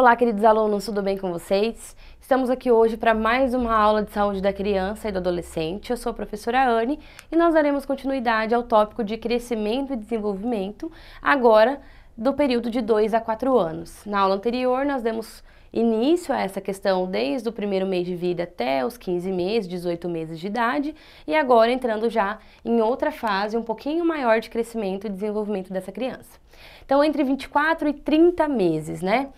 Olá, queridos alunos, tudo bem com vocês? Estamos aqui hoje para mais uma aula de saúde da criança e do adolescente. Eu sou a professora Anne e nós daremos continuidade ao tópico de crescimento e desenvolvimento, agora do período de 2 a 4 anos. Na aula anterior, nós demos início a essa questão desde o primeiro mês de vida até os 15 meses, 18 meses de idade, e agora entrando já em outra fase um pouquinho maior de crescimento e desenvolvimento dessa criança. Então, entre 24 e 30 meses, né?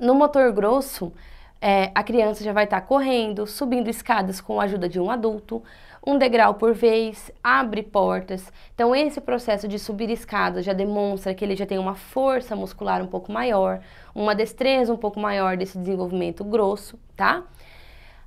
No motor grosso, é, a criança já vai estar tá correndo, subindo escadas com a ajuda de um adulto, um degrau por vez, abre portas. Então, esse processo de subir escadas já demonstra que ele já tem uma força muscular um pouco maior, uma destreza um pouco maior desse desenvolvimento grosso, tá?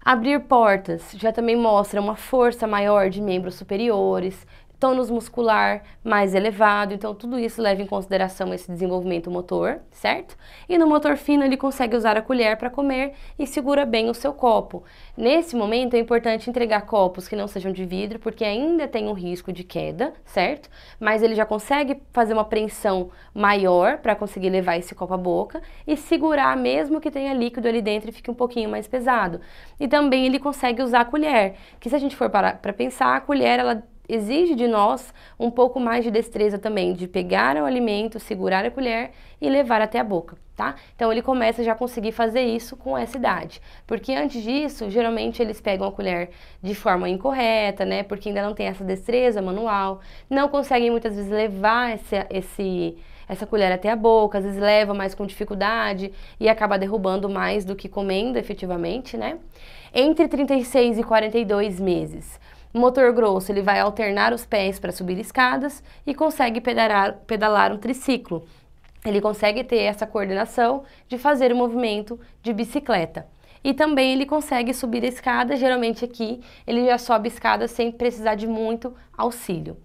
Abrir portas já também mostra uma força maior de membros superiores, tônus então, muscular mais elevado, então tudo isso leva em consideração esse desenvolvimento motor, certo? E no motor fino ele consegue usar a colher para comer e segura bem o seu copo. Nesse momento é importante entregar copos que não sejam de vidro, porque ainda tem um risco de queda, certo? Mas ele já consegue fazer uma preensão maior para conseguir levar esse copo à boca e segurar mesmo que tenha líquido ali dentro e fique um pouquinho mais pesado. E também ele consegue usar a colher, que se a gente for para pensar, a colher ela exige de nós um pouco mais de destreza também, de pegar o alimento, segurar a colher e levar até a boca, tá? Então ele começa já a conseguir fazer isso com essa idade. Porque antes disso, geralmente eles pegam a colher de forma incorreta, né? Porque ainda não tem essa destreza manual, não conseguem muitas vezes levar esse, esse essa colher até a boca, às vezes leva mais com dificuldade e acaba derrubando mais do que comendo efetivamente, né? Entre 36 e 42 meses motor grosso ele vai alternar os pés para subir escadas e consegue pedalar, pedalar um triciclo. Ele consegue ter essa coordenação de fazer o movimento de bicicleta. E também ele consegue subir a escada, geralmente aqui ele já sobe a escada sem precisar de muito auxílio.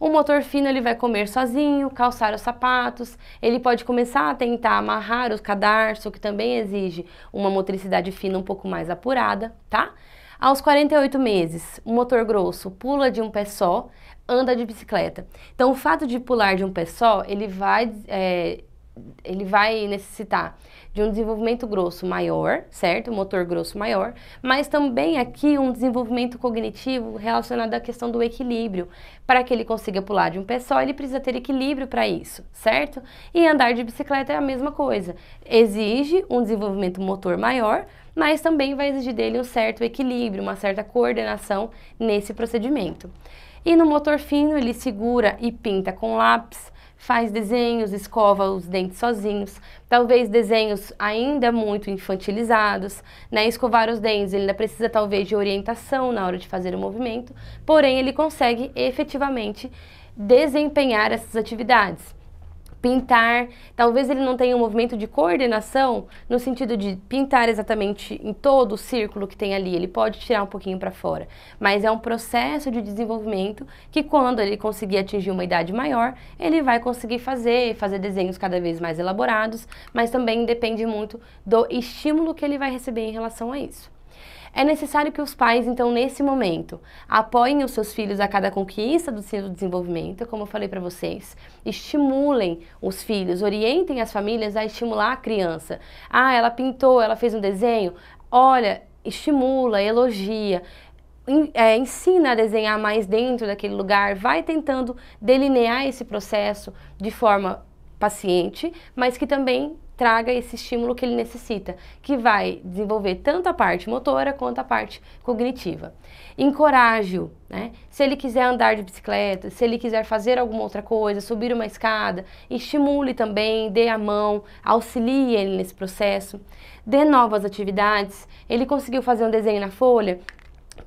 O motor fino ele vai comer sozinho, calçar os sapatos, ele pode começar a tentar amarrar o cadarço, que também exige uma motricidade fina um pouco mais apurada, tá? Aos 48 meses, o motor grosso pula de um pé só, anda de bicicleta. Então, o fato de pular de um pé só, ele vai, é, ele vai necessitar de um desenvolvimento grosso maior, certo? motor grosso maior, mas também aqui um desenvolvimento cognitivo relacionado à questão do equilíbrio. Para que ele consiga pular de um pé só, ele precisa ter equilíbrio para isso, certo? E andar de bicicleta é a mesma coisa. Exige um desenvolvimento motor maior, mas também vai exigir dele um certo equilíbrio, uma certa coordenação nesse procedimento. E no motor fino, ele segura e pinta com lápis, faz desenhos, escova os dentes sozinhos, talvez desenhos ainda muito infantilizados, né? Escovar os dentes, ele ainda precisa talvez de orientação na hora de fazer o movimento, porém ele consegue efetivamente desempenhar essas atividades pintar. Talvez ele não tenha um movimento de coordenação no sentido de pintar exatamente em todo o círculo que tem ali. Ele pode tirar um pouquinho para fora, mas é um processo de desenvolvimento que quando ele conseguir atingir uma idade maior, ele vai conseguir fazer, fazer desenhos cada vez mais elaborados, mas também depende muito do estímulo que ele vai receber em relação a isso. É necessário que os pais, então, nesse momento, apoiem os seus filhos a cada conquista do seu desenvolvimento, como eu falei para vocês. Estimulem os filhos, orientem as famílias a estimular a criança. Ah, ela pintou, ela fez um desenho. Olha, estimula, elogia. É, ensina a desenhar mais dentro daquele lugar, vai tentando delinear esse processo de forma paciente, mas que também traga esse estímulo que ele necessita, que vai desenvolver tanto a parte motora quanto a parte cognitiva. Encoraje-o, né? Se ele quiser andar de bicicleta, se ele quiser fazer alguma outra coisa, subir uma escada, estimule também, dê a mão, auxilie ele nesse processo. Dê novas atividades. Ele conseguiu fazer um desenho na folha,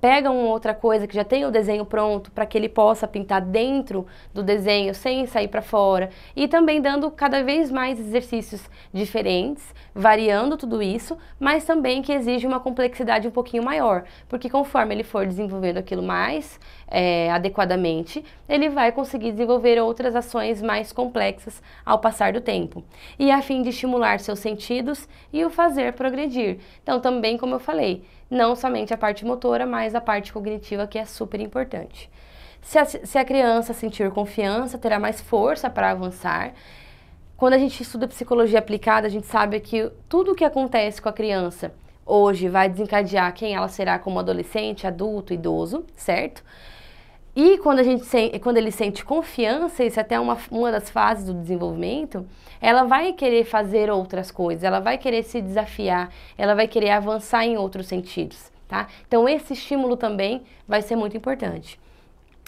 pega uma outra coisa que já tem o desenho pronto para que ele possa pintar dentro do desenho sem sair para fora e também dando cada vez mais exercícios diferentes, variando tudo isso, mas também que exige uma complexidade um pouquinho maior, porque conforme ele for desenvolvendo aquilo mais é, adequadamente, ele vai conseguir desenvolver outras ações mais complexas ao passar do tempo e a fim de estimular seus sentidos e o fazer progredir. Então também como eu falei, não somente a parte motora, mas a parte cognitiva que é super importante. Se a, se a criança sentir confiança, terá mais força para avançar. Quando a gente estuda psicologia aplicada, a gente sabe que tudo o que acontece com a criança hoje vai desencadear quem ela será como adolescente, adulto, idoso, certo? E quando, a gente quando ele sente confiança, isso é até uma, uma das fases do desenvolvimento, ela vai querer fazer outras coisas, ela vai querer se desafiar, ela vai querer avançar em outros sentidos, tá? Então esse estímulo também vai ser muito importante.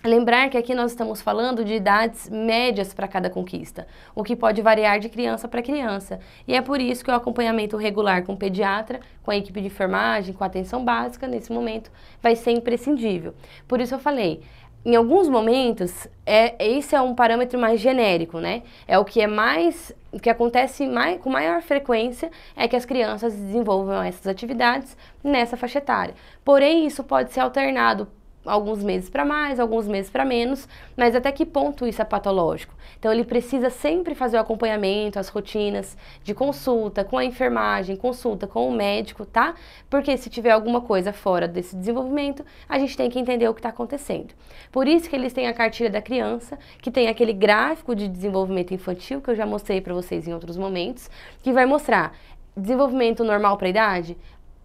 Lembrar que aqui nós estamos falando de idades médias para cada conquista, o que pode variar de criança para criança. E é por isso que o acompanhamento regular com o pediatra, com a equipe de enfermagem, com a atenção básica, nesse momento, vai ser imprescindível. Por isso eu falei, em alguns momentos, é, esse é um parâmetro mais genérico, né? É o que é mais, o que acontece mais, com maior frequência é que as crianças desenvolvam essas atividades nessa faixa etária. Porém, isso pode ser alternado alguns meses para mais, alguns meses para menos, mas até que ponto isso é patológico? Então ele precisa sempre fazer o acompanhamento, as rotinas de consulta com a enfermagem, consulta com o médico, tá? Porque se tiver alguma coisa fora desse desenvolvimento, a gente tem que entender o que está acontecendo. Por isso que eles têm a cartilha da criança, que tem aquele gráfico de desenvolvimento infantil que eu já mostrei para vocês em outros momentos, que vai mostrar desenvolvimento normal para a idade,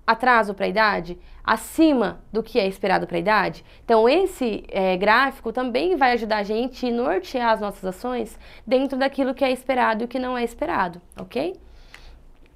atraso para a idade, acima do que é esperado para a idade. Então, esse é, gráfico também vai ajudar a gente a nortear as nossas ações dentro daquilo que é esperado e o que não é esperado, ok?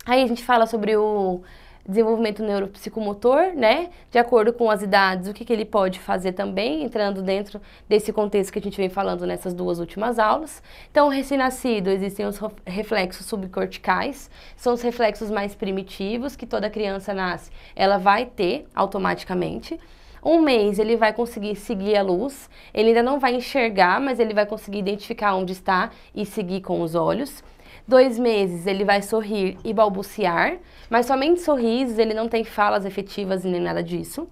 Aí a gente fala sobre o desenvolvimento neuropsicomotor, né? De acordo com as idades, o que, que ele pode fazer também, entrando dentro desse contexto que a gente vem falando nessas duas últimas aulas. Então, recém-nascido, existem os reflexos subcorticais, são os reflexos mais primitivos que toda criança nasce, ela vai ter automaticamente. Um mês ele vai conseguir seguir a luz, ele ainda não vai enxergar, mas ele vai conseguir identificar onde está e seguir com os olhos. Dois meses ele vai sorrir e balbuciar, mas somente sorrisos, ele não tem falas efetivas nem nada disso.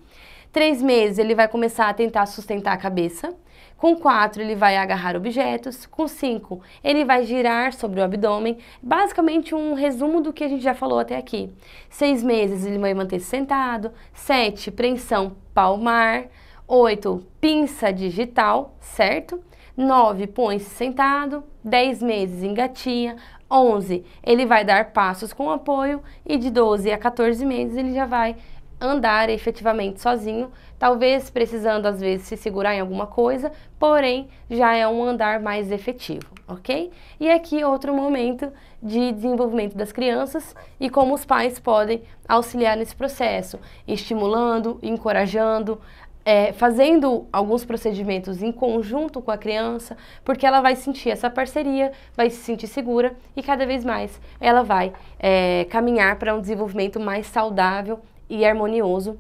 Três meses ele vai começar a tentar sustentar a cabeça. Com quatro ele vai agarrar objetos. Com cinco ele vai girar sobre o abdômen. Basicamente um resumo do que a gente já falou até aqui. Seis meses ele vai manter sentado. Sete Preensão palmar. Oito Pinça digital, certo? 9, põe-se sentado, 10 meses engatinha 11, ele vai dar passos com apoio e de 12 a 14 meses ele já vai andar efetivamente sozinho, talvez precisando às vezes se segurar em alguma coisa, porém já é um andar mais efetivo, ok? E aqui outro momento de desenvolvimento das crianças e como os pais podem auxiliar nesse processo, estimulando, encorajando, é, fazendo alguns procedimentos em conjunto com a criança, porque ela vai sentir essa parceria, vai se sentir segura e cada vez mais ela vai é, caminhar para um desenvolvimento mais saudável e harmonioso,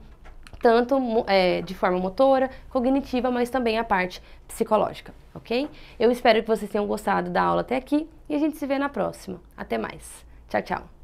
tanto é, de forma motora, cognitiva, mas também a parte psicológica, ok? Eu espero que vocês tenham gostado da aula até aqui e a gente se vê na próxima. Até mais. Tchau, tchau.